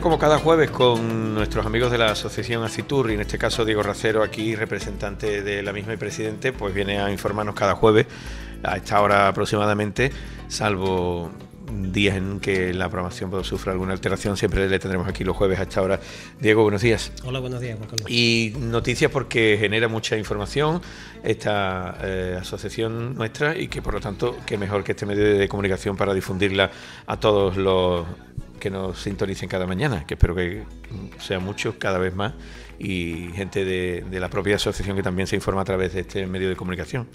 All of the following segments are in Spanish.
como cada jueves con nuestros amigos de la asociación Acitur y en este caso Diego Racero aquí, representante de la misma y presidente, pues viene a informarnos cada jueves a esta hora aproximadamente, salvo días en que la programación pues, sufra sufrir alguna alteración, siempre le tendremos aquí los jueves a esta hora. Diego, buenos días. Hola, buenos días, Juan Carlos. Y noticias porque genera mucha información esta eh, asociación nuestra y que por lo tanto, qué mejor que este medio de comunicación para difundirla a todos los que nos sintonicen cada mañana, que espero que sean muchos cada vez más, y gente de, la propia asociación que también se informa a través de este medio de comunicación.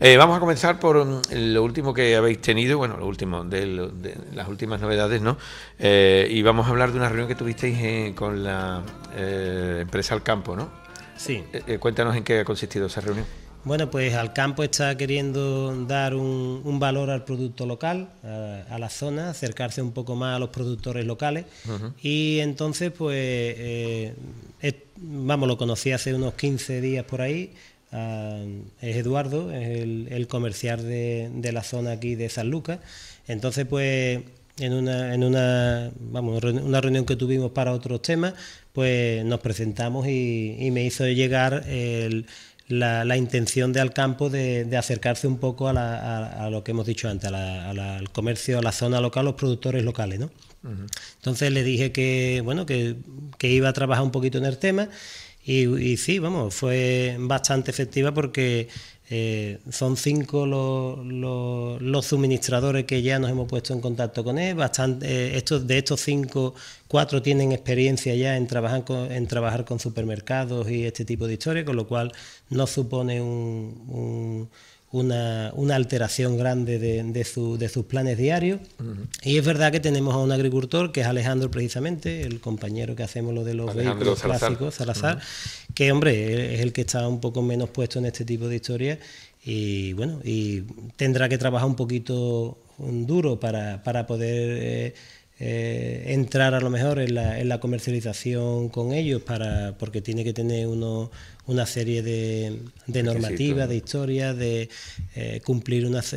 Eh, vamos a comenzar por mm, lo último que habéis tenido, bueno, lo último, de, las últimas novedades, ¿no? Eh, y vamos a hablar de una reunión que tuvisteis eh, con la empresa Al Campo, ¿no? Sí. cuéntanos en qué ha consistido esa reunión. Bueno, pues al campo está queriendo dar un, valor al producto local, a, la zona, acercarse un poco más a los productores locales. Y entonces, pues, eh, vamos, lo conocí hace unos 15 días por ahí. es Eduardo, es el, comercial de, la zona aquí de San Lucas. Entonces, pues, en una, en una, una reunión que tuvimos para otros temas, pues nos presentamos y me hizo llegar el la, intención de Alcampo de, de acercarse un poco a, lo que hemos dicho antes, al comercio, a la zona local, los productores locales, ¿no? Entonces le dije que, bueno, que, que iba a trabajar un poquito en el tema y, sí, vamos, fue bastante efectiva porque eh, son cinco los, los, suministradores que ya nos hemos puesto en contacto con él. Bastante, eh, estos, de estos cinco, cuatro tienen experiencia ya en trabajar, con, en trabajar con supermercados y este tipo de historias, con lo cual no supone un una, alteración grande de, de, su, de, sus planes diarios. Y es verdad que tenemos a un agricultor, que es Alejandro precisamente, el compañero que hacemos lo de los vehículos clásicos, Salazar, que hombre, es el que está un poco menos puesto en este tipo de historias y bueno, y tendrá que trabajar un poquito duro para, para poder... Eh, eh, entrar a lo mejor en la, en la comercialización con ellos para porque tiene que tener unos una serie de, normativas, de historias, de eh, cumplir unos,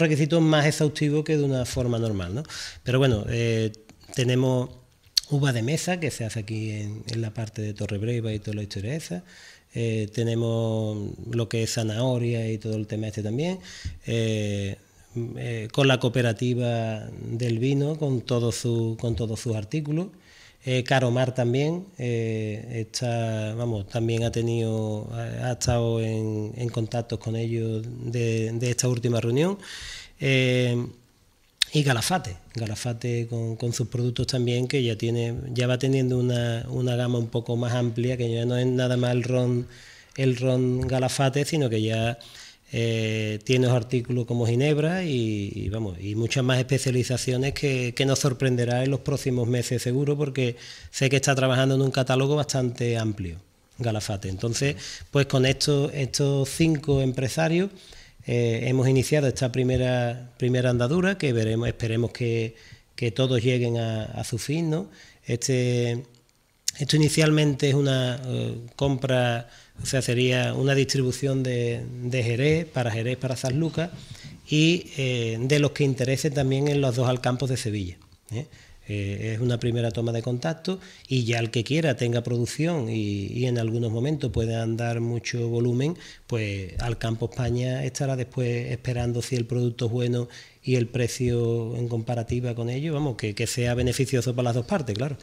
requisitos. más exhaustivos que de una forma normal. Pero bueno, eh, tenemos uva de mesa que se hace aquí en, la parte de Torre y toda la historia esa. Eh, tenemos lo que es zanahoria y todo el tema este también. Mm, con la cooperativa del vino, con todo su con todos sus artículos. Caromar eh, Caro Mar también, eh, vamos, también ha tenido, ha, estado en, en contactos con ellos de, esta última reunión. Eh, y Galafate, Galafate con, sus productos también, que ya tiene, ya va teniendo una, una, gama un poco más amplia, que ya no es nada más ron, el ron Galafate, sino que ya eh, tiene los artículos como Ginebra y, vamos, y muchas más especializaciones que, nos sorprenderá en los próximos meses seguro, porque sé que está trabajando en un catálogo bastante amplio, Galafate. Entonces, pues con estos, estos cinco empresarios eh, hemos iniciado esta primera, primera andadura que veremos, esperemos que, todos lleguen a, a su fin, ¿no? Este esto inicialmente es una eh, compra, o sea, sería una distribución de, Jerez para Jerez, para San Lucas y eh, de los que interese también en los dos alcampos de Sevilla. ¿eh? es una primera toma de contacto y ya el que quiera tenga producción y, en algunos momentos puedan dar mucho volumen, pues al España estará después esperando si el producto es bueno y el precio en comparativa con ello, vamos, que sea beneficioso para las dos partes, claro.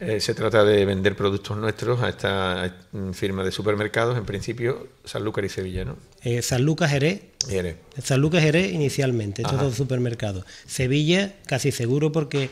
Eh, se trata de vender productos nuestros a esta firma de supermercados, en principio San Sanlúcar y Sevilla, ¿no? Eh, Lucas Jerez. Jerez. Lucas Jerez inicialmente, todo supermercado. Sevilla, casi seguro, porque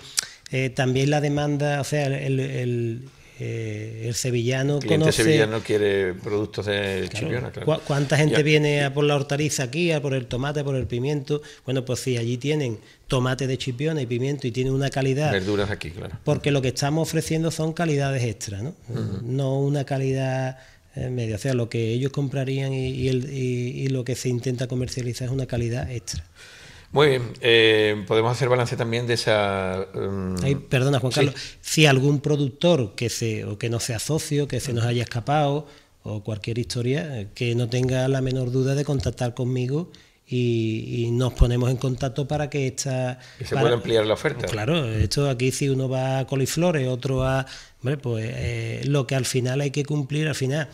eh, también la demanda, o sea, el, el sevillano conoce... sevillano quiere productos de Chipiona, ¿Cuánta gente viene a por la hortaliza aquí, a por el tomate, a por el pimiento? Bueno, pues sí, allí tienen tomate de Chipiona y pimiento y tienen una calidad... Verduras aquí, claro. Porque lo que estamos ofreciendo son calidades extra ¿no? No una calidad eh, media, o sea, lo que ellos comprarían y, y lo que se intenta comercializar es una calidad extra. Muy bien, eh, podemos hacer balance también de esa... Mm, perdona, Juan Carlos, si algún productor que, se, o que no sea socio, que se nos haya escapado, o cualquier historia, eh, que no tenga la menor duda de contactar conmigo y, nos ponemos en contacto para que esta... se pueda ampliar la oferta. Claro, esto aquí si uno va a coliflores, otro a... pues eh, lo que al final hay que cumplir, al final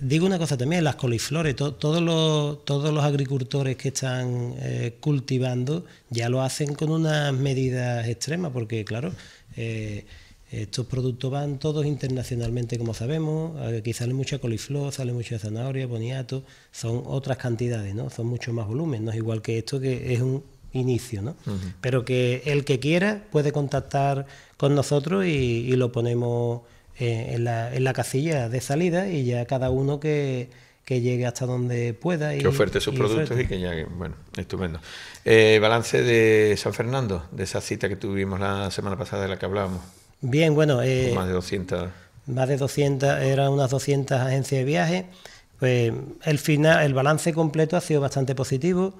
digo una cosa también, las coliflores, todos, los, agricultores que están eh, cultivando ya lo hacen con unas medidas extremas, porque claro, eh, estos productos van todos internacionalmente, como sabemos, eh, aquí sale mucha coliflor, sale mucha zanahoria, boniato, son otras cantidades, ¿no? Son mucho más volumen, no es igual que esto que es un inicio, ¿no? Pero que el que quiera puede contactar con nosotros y lo ponemos eh, en, la, casilla de salida y ya cada uno que, que llegue hasta donde pueda. Y, que oferte sus productos y que llegue... bueno, estupendo. Eh, balance de San Fernando, de esa cita que tuvimos la semana pasada de la que hablábamos. Bien, bueno. Eh, más de 200. Más de 200, eran unas 200 agencias de viaje. Pues el, final, el balance completo ha sido bastante positivo.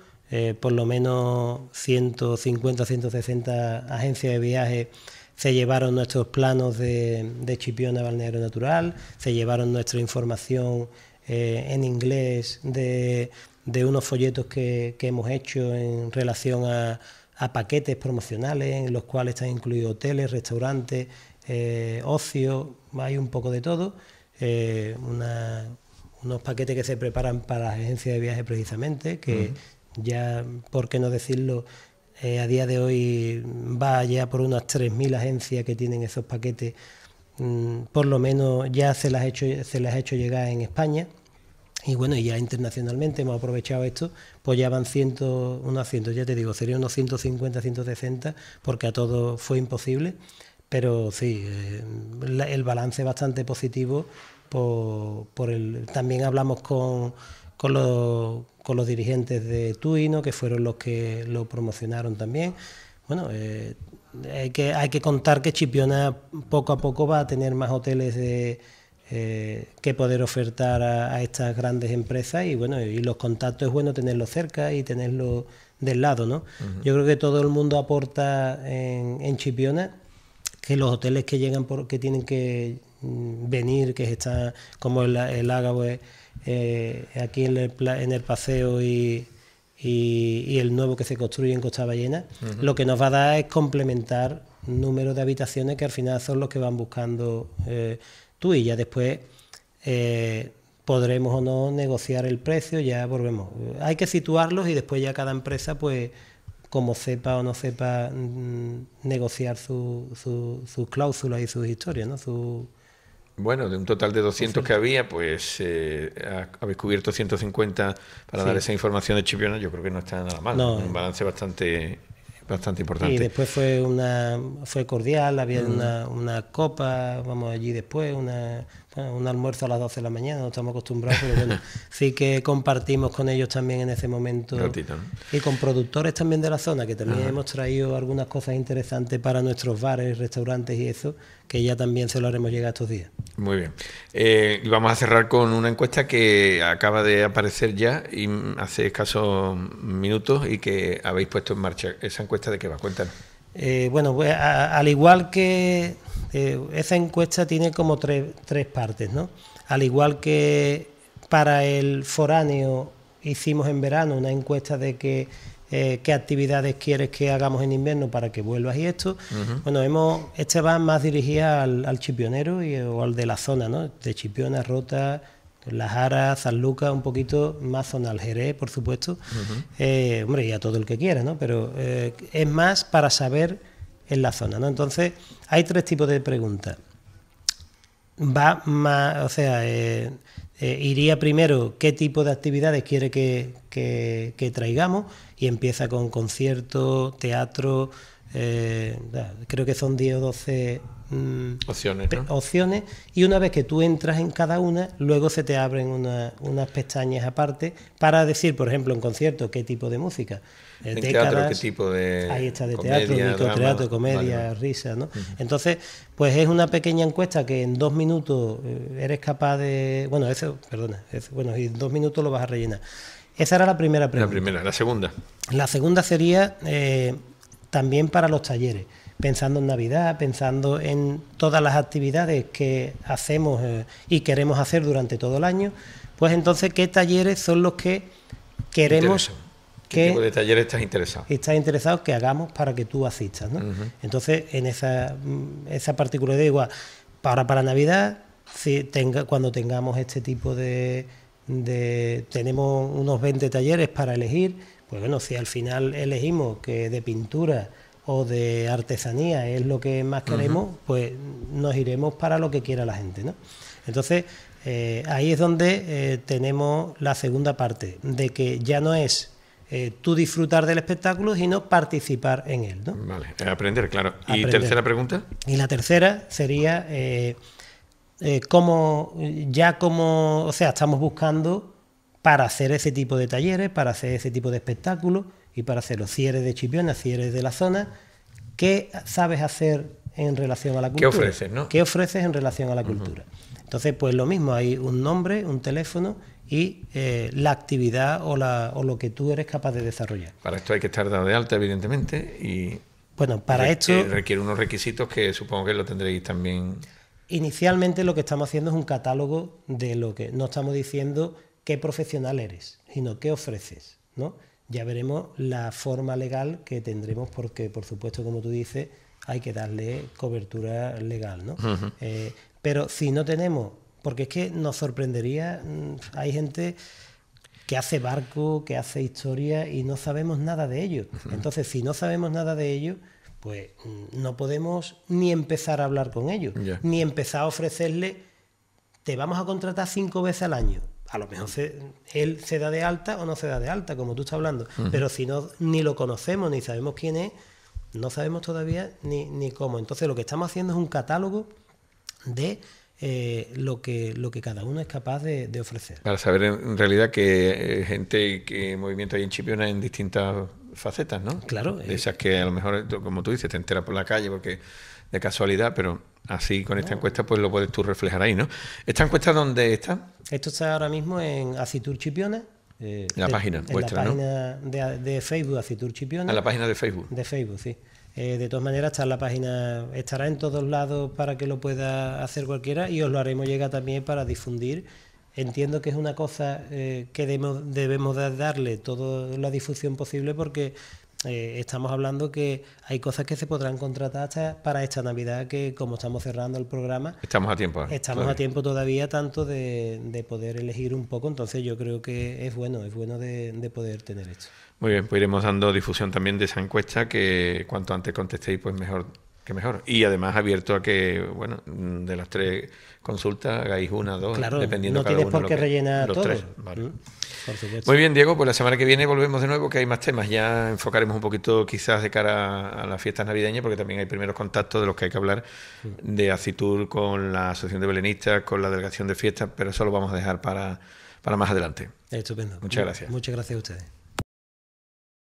por lo menos 150, 160 agencias de viaje se llevaron nuestros planos de, de Chipiona Balneario Natural, se llevaron nuestra información eh, en inglés de, unos folletos que, hemos hecho en relación a, paquetes promocionales en los cuales están incluidos hoteles, restaurantes, eh, ocio, hay un poco de todo. Eh, unos paquetes que se preparan para las agencias de viaje precisamente, que ya, por qué no decirlo, eh, a día de hoy va ya por unas 3.000 agencias que tienen esos paquetes, mm, por lo menos ya se las, he hecho, se hecho llegar en España. Y bueno, ya internacionalmente hemos aprovechado esto, pues ya van ciento, unos cientos, ya te digo, serían unos 150, 160, porque a todos fue imposible. Pero sí, eh, el balance bastante positivo por, por el, también hablamos con con los, con los dirigentes de Tuino, que fueron los que lo promocionaron también. Bueno, eh, hay, que, hay que contar que Chipiona poco a poco va a tener más hoteles de, eh, que poder ofertar a, estas grandes empresas y bueno, y los contactos es bueno tenerlos cerca y tenerlos del lado, ¿no? Yo creo que todo el mundo aporta en, Chipiona que los hoteles que llegan por, que tienen que mm, venir, que están como el, el eh, aquí en el, paseo y, el nuevo que se construye en Costa Ballena, lo que nos va a dar es complementar número de habitaciones que al final son los que van buscando eh, tú y ya después eh, podremos o no negociar el precio, ya volvemos. Hay que situarlos y después ya cada empresa pues como sepa o no sepa mm, negociar sus su, cláusulas y sus historias, ¿no? Bueno, de un total de 200 que había, pues eh, habéis cubierto 150 para dar esa información de Chipiona, yo creo que no está nada mal, un balance bastante bastante importante. Y después fue una fue cordial, había mm. una, una copa, vamos allí después, una, ¿eh? un almuerzo a las 12 de la mañana, no estamos acostumbrados, pero bueno, sí que compartimos con ellos también en ese momento. Y con productores también de la zona, que también hemos traído algunas cosas interesantes para nuestros bares, restaurantes y eso, que ya también se lo haremos llegar estos días. Muy bien. Eh, vamos a cerrar con una encuesta que acaba de aparecer ya y hace escasos minutos y que habéis puesto en marcha. ¿Esa encuesta de qué va? Cuéntanos. Eh, bueno, pues, al igual que eh, esa encuesta tiene como tres partes, ¿no? Al igual que para el foráneo hicimos en verano una encuesta de eh, qué actividades quieres que hagamos en invierno para que vuelvas y esto. Bueno, hemos, este va más dirigida al, chipionero o al de la zona, ¿no? De Chipiona, Rota, la Jara, Luca, un poquito más zona al Jerez, por supuesto. Eh, hombre, y a todo el que quiera, ¿no? Pero eh, es más para saber en la zona, ¿no? Entonces, hay tres tipos de preguntas. Va más, o sea, eh, iría primero qué tipo de actividades quiere que, que traigamos y empieza con concierto, teatro, eh, creo que son 10 o 12 mm, opciones, opciones, y una vez que tú entras en cada una, luego se te abren unas pestañas aparte para decir, por ejemplo, en concierto, qué tipo de música. Eh, teatro qué tipo de...? Ahí está, de teatro, microteatro, comedia, risa, ¿no? Entonces, pues es una pequeña encuesta que en dos minutos eh, eres capaz de... Bueno, eso, perdona, bueno, y en dos minutos lo vas a rellenar. Esa era la primera pregunta. La primera, la segunda. La segunda sería también para los talleres, pensando en Navidad, pensando en todas las actividades que hacemos eh, y queremos hacer durante todo el año, pues entonces, ¿qué talleres son los que queremos... ¿Qué que tipo de talleres estás interesado? Estás interesado que hagamos para que tú asistas, ¿no? Entonces, en esa, mm, esa particularidad igual, para, para Navidad, si tenga, cuando tengamos este tipo de, de... Tenemos unos 20 talleres para elegir, pues bueno, si al final elegimos que de pintura o de artesanía es lo que más queremos, pues nos iremos para lo que quiera la gente, ¿no? Entonces, eh, ahí es donde eh, tenemos la segunda parte, de que ya no es eh, tú disfrutar del espectáculo, sino participar en él. ¿no? Vale, aprender, claro. ¿Y tercera pregunta? Y la tercera sería, ¿cómo, ya como, o sea, estamos buscando para hacer ese tipo de talleres, para hacer ese tipo de espectáculos y para hacer los cierres de Chipiona, eres de la zona. ¿Qué sabes hacer en relación a la cultura? ¿Qué ofreces, no? ¿Qué ofreces en relación a la cultura? Entonces, pues lo mismo, hay un nombre, un teléfono y eh, la actividad o, lo que tú eres capaz de desarrollar. Para esto hay que estar dado de alta, evidentemente, y bueno, para esto. Eh, requiere unos requisitos que supongo que lo tendréis también. Inicialmente lo que estamos haciendo es un catálogo de lo que. No estamos diciendo qué profesional eres, sino qué ofreces, ¿no? Ya veremos la forma legal que tendremos, porque por supuesto, como tú dices, hay que darle cobertura legal, ¿no? Eh, pero si no tenemos, porque es que nos sorprendería, mm, hay gente que hace barco, que hace historia y no sabemos nada de ello. Entonces, si no sabemos nada de ello, pues mm, no podemos ni empezar a hablar con ellos, ni empezar a ofrecerle, te vamos a contratar cinco veces al año a lo mejor él se da de alta o no se da de alta, como tú estás hablando. Pero si no, ni lo conocemos, ni sabemos quién es, no sabemos todavía ni, cómo. Entonces lo que estamos haciendo es un catálogo de eh, lo, que, lo que cada uno es capaz de, ofrecer. Para saber en realidad que eh, gente que movimiento hay en Chipiona en distintas facetas, ¿no? Claro. Eh. esas que a lo mejor, como tú dices, te enteras por la calle porque de casualidad, pero Así con esta encuesta pues lo puedes tú reflejar ahí, ¿no? ¿Esta encuesta dónde está? Esto está ahora mismo en Acitur Chipiones. Eh, la vuestra, página en la página de, Facebook, Acitur Chipiona. A ah, la página de Facebook. De Facebook, sí. Eh, de todas maneras, está la página, estará en todos lados para que lo pueda hacer cualquiera y os lo haremos llegar también para difundir. Entiendo que es una cosa eh, que debemos, debemos darle toda la difusión posible porque eh, estamos hablando que hay cosas que se podrán contratar para esta Navidad, que como estamos cerrando el programa... Estamos a tiempo. ¿eh? Estamos a tiempo todavía tanto de, poder elegir un poco, entonces yo creo que es bueno, es bueno de, poder tener esto. Muy bien, pues iremos dando difusión también de esa encuesta, que cuanto antes contestéis, pues mejor que mejor. Y además abierto a que, bueno, mm, de las tres consultas hagáis una, dos, dependiendo cada uno. No tienes por qué rellenar todo. Mm. Muy bien, Diego, pues la semana que viene volvemos de nuevo, que hay más temas. Ya enfocaremos un poquito quizás de cara a las fiestas navideñas, porque también hay primeros contactos de los que hay que hablar de Acitur con la Asociación de Belenistas, con la Delegación de Fiestas, pero eso lo vamos a dejar para, para más adelante. Estupendo. Muchas gracias. Muchas gracias a ustedes.